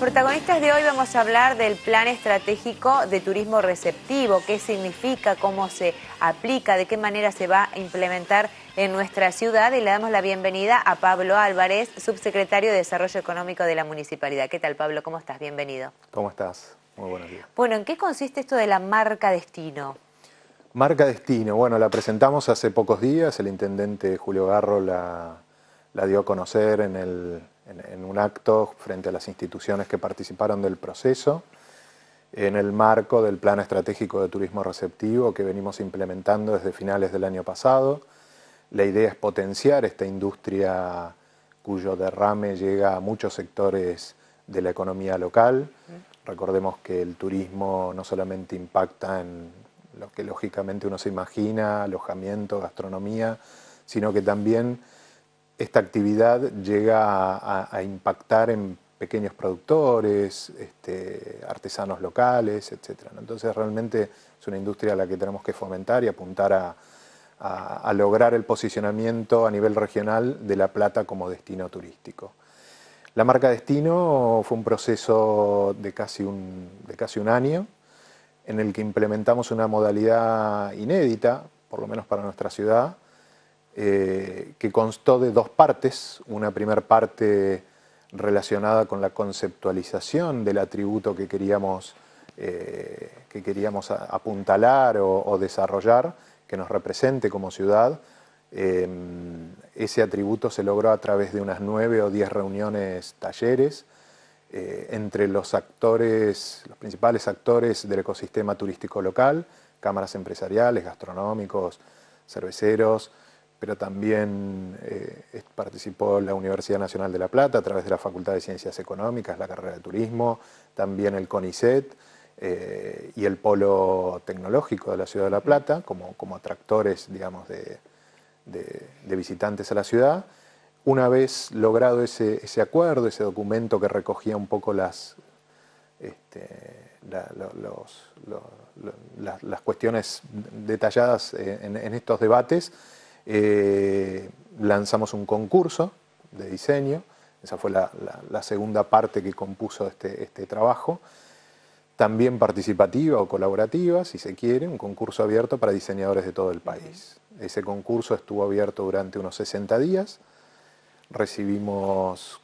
protagonistas de hoy vamos a hablar del Plan Estratégico de Turismo Receptivo, qué significa, cómo se aplica, de qué manera se va a implementar en nuestra ciudad y le damos la bienvenida a Pablo Álvarez, subsecretario de Desarrollo Económico de la Municipalidad. ¿Qué tal Pablo? ¿Cómo estás? Bienvenido. ¿Cómo estás? Muy buenos días. Bueno, ¿en qué consiste esto de la marca destino? Marca destino, bueno, la presentamos hace pocos días, el intendente Julio Garro la, la dio a conocer en el en, un acto frente a las instituciones que participaron del proceso en el marco del Plan Estratégico de Turismo Receptivo que venimos implementando desde finales del año pasado. La idea es potenciar esta industria cuyo derrame llega a muchos sectores de la economía local. Recordemos que el turismo no solamente impacta en lo que lógicamente uno se imagina, alojamiento, gastronomía, sino que también esta actividad llega a, impactar en pequeños productores, este, artesanos locales, etc. Entonces realmente es una industria a la que tenemos que fomentar y apuntar a, lograr el posicionamiento a nivel regional de La Plata como destino turístico. La marca Destino fue un proceso de casi un año en el que implementamos una modalidad inédita, por lo menos para nuestra ciudad, eh, que constó de dos partes. Una primera parte relacionada con la conceptualización del atributo que queríamos, eh, que queríamos apuntalar o, desarrollar, que nos represente como ciudad. Em, ese atributo se logró a través de unas nueve o diez reuniones talleres eh, entre los actores, los principales actores del ecosistema turístico local, cámaras empresariales, gastronómicos, cerveceros, pero también eh, participó la Universidad Nacional de La Plata a través de la Facultad de Ciencias Económicas, la carrera de Turismo, también el CONICET eh, y el Polo Tecnológico de la Ciudad de La Plata como, como atractores, digamos, de, visitantes a la ciudad. Una vez logrado ese, acuerdo, ese documento que recogía un poco las, este, las, cuestiones detalladas eh, en estos debates, eh, lanzamos un concurso de diseño, esa fue la, segunda parte que compuso este, este, trabajo, también participativa o colaborativa, si se quiere, un concurso abierto para diseñadores de todo el país. Ese concurso estuvo abierto durante unos 60 días, recibimos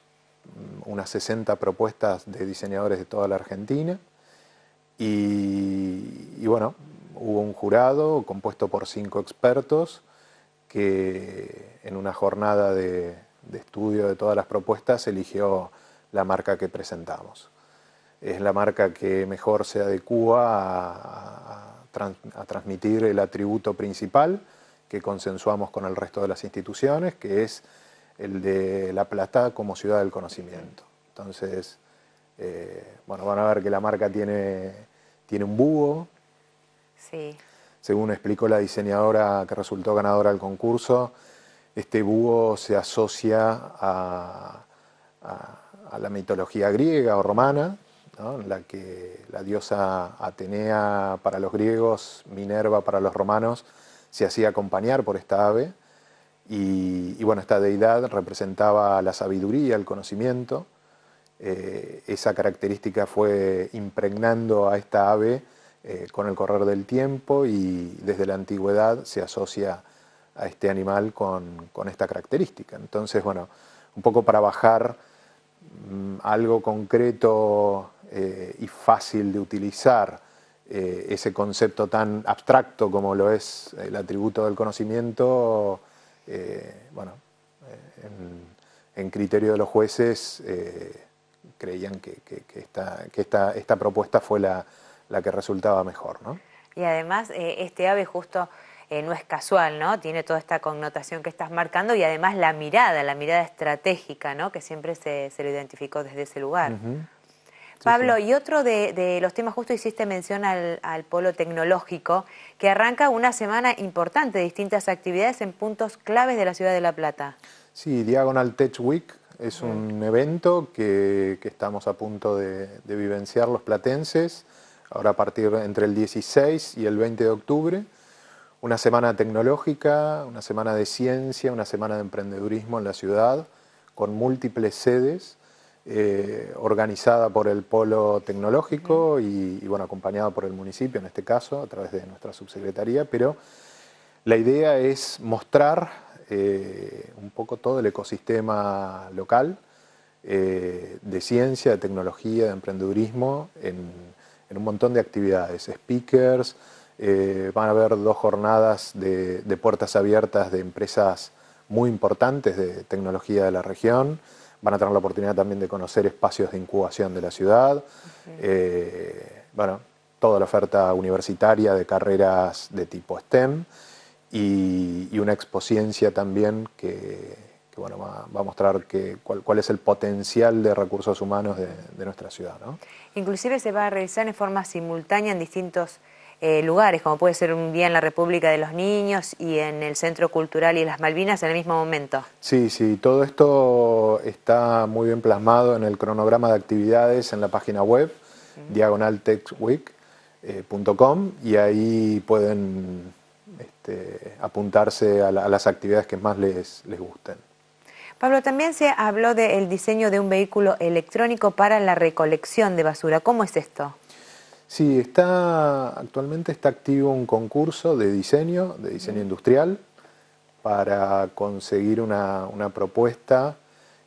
mm, unas 60 propuestas de diseñadores de toda la Argentina y, y bueno, hubo un jurado compuesto por cinco expertos que en una jornada de, estudio de todas las propuestas eligió la marca que presentamos. Es la marca que mejor se adecúa a, transmitir el atributo principal que consensuamos con el resto de las instituciones, que es el de La Plata como ciudad del conocimiento. Entonces, eh, bueno, van a ver que la marca tiene, tiene un búho. Sí. Según explicó la diseñadora que resultó ganadora del concurso, este búho se asocia a, la mitología griega o romana, en la que la diosa Atenea para los griegos, Minerva para los romanos, se hacía acompañar por esta ave. Y, bueno, esta deidad representaba la sabiduría, el conocimiento. Eh, esa característica fue impregnando a esta ave eh, con el correr del tiempo y desde la antigüedad se asocia a este animal con, esta característica. Entonces, bueno, un poco para bajar mm, algo concreto eh, y fácil de utilizar, eh, ese concepto tan abstracto como lo es el atributo del conocimiento, bueno, en, criterio de los jueces creían que, esta propuesta fue la, la que resultaba mejor, ¿no? Y además, eh, este ave justo eh, no es casual, ¿no? Tiene toda esta connotación que estás marcando y además la mirada, la mirada estratégica, ¿no? Que siempre se, lo identificó desde ese lugar. Pablo, y otro de, los temas, justo hiciste mención al, polo tecnológico, que arranca una semana importante de distintas actividades en puntos claves de la ciudad de La Plata. Sí, Diagonal Tech Week es un evento que, estamos a punto de, de vivenciar los platenses ahora a partir entre el 16 y el 20 de octubre, una semana tecnológica, una semana de ciencia, una semana de emprendedurismo en la ciudad, con múltiples sedes, eh, organizada por el Polo Tecnológico y, bueno, acompañada por el municipio en este caso, a través de nuestra subsecretaría, pero la idea es mostrar eh, un poco todo el ecosistema local eh, de ciencia, de tecnología, de emprendedurismo en en un montón de actividades, speakers, eh, van a haber dos jornadas de, puertas abiertas de empresas muy importantes de tecnología de la región, van a tener la oportunidad también de conocer espacios de incubación de la ciudad, eh, bueno, toda la oferta universitaria de carreras de tipo STEM y, una expociencia también que va, a mostrar cuál, es el potencial de recursos humanos de, nuestra ciudad. ¿no? Inclusive se va a realizar en forma simultánea en distintos eh, lugares, como puede ser un día en la República de los Niños y en el Centro Cultural y las Malvinas en el mismo momento. Sí, sí, todo esto está muy bien plasmado en el cronograma de actividades en la página web, diagonaltextweek.com eh, y ahí pueden este, apuntarse a, las actividades que más les gusten. Pablo, también se habló del diseño de un vehículo electrónico para la recolección de basura. ¿Cómo es esto? Sí, está, actualmente está activo un concurso de diseño, de diseño industrial, para conseguir una, propuesta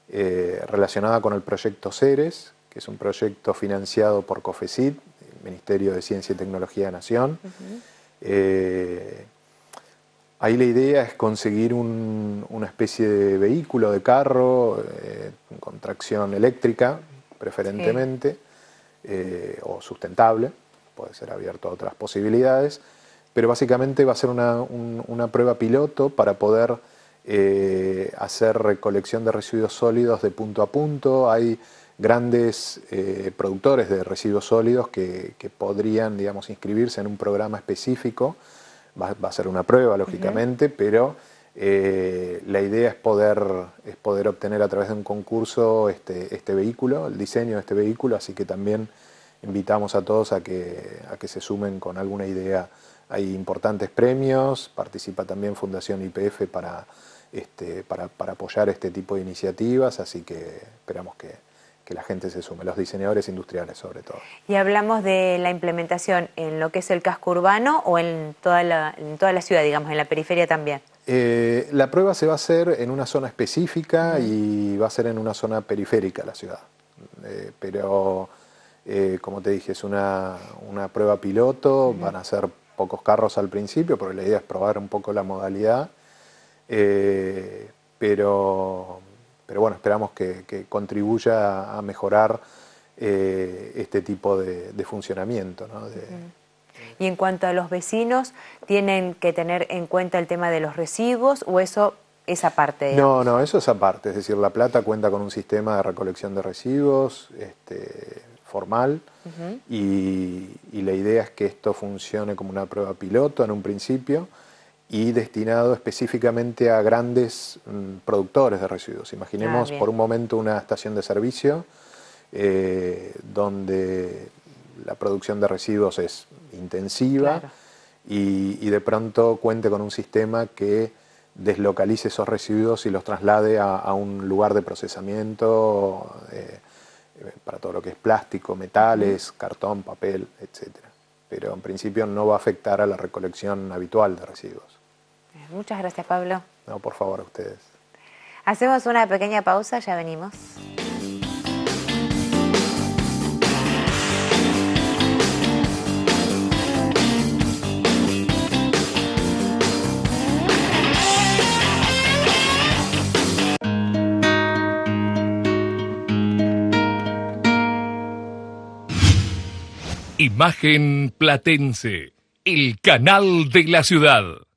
eh, relacionada con el proyecto Ceres, que es un proyecto financiado por COFECIT, Ministerio de Ciencia y Tecnología de la Nación. Ahí la idea es conseguir una especie de vehículo, de carro, eh, con tracción eléctrica, preferentemente, eh, o sustentable, puede ser abierto a otras posibilidades, pero básicamente va a ser una, prueba piloto para poder eh, hacer recolección de residuos sólidos de punto a punto. Hay grandes productores de residuos sólidos que, que podrían, digamos, inscribirse en un programa específico va, a ser una prueba, lógicamente, pero eh, la idea es poder, es poder obtener a través de un concurso este, este vehículo, el diseño de este vehículo, así que también invitamos a todos a que, a que se sumen con alguna idea. Hay importantes premios, participa también Fundación IPF para, este, para apoyar este tipo de iniciativas, así que esperamos que, que la gente se sume, los diseñadores industriales sobre todo. Y hablamos de la implementación en lo que es el casco urbano o en toda la, en toda la ciudad, digamos, en la periferia también. Eh, la prueba se va a hacer en una zona específica y va a ser en una zona periférica de la ciudad. Eh, pero, eh, como te dije, es una, una prueba piloto, van a ser pocos carros al principio, porque la idea es probar un poco la modalidad. pero pero bueno, esperamos que, contribuya a mejorar eh, este tipo de, funcionamiento. y en cuanto a los vecinos, ¿tienen que tener en cuenta el tema de los residuos o eso es aparte? No, no, eso es aparte. Es decir, La Plata cuenta con un sistema de recolección de residuos este, formal y, la idea es que esto funcione como una prueba piloto en un principio y destinado específicamente a grandes mm, productores de residuos. Imaginemos ah, por un momento una estación de servicio eh, donde la producción de residuos es intensiva y, de pronto cuente con un sistema que deslocalice esos residuos y los traslade a, un lugar de procesamiento eh, eh, para todo lo que es plástico, metales, cartón, papel, etc. Pero en principio no va a afectar a la recolección habitual de residuos. Muchas gracias, Pablo. No, por favor, a ustedes. Hacemos una pequeña pausa, ya venimos. Imagen Platense, el canal de la ciudad.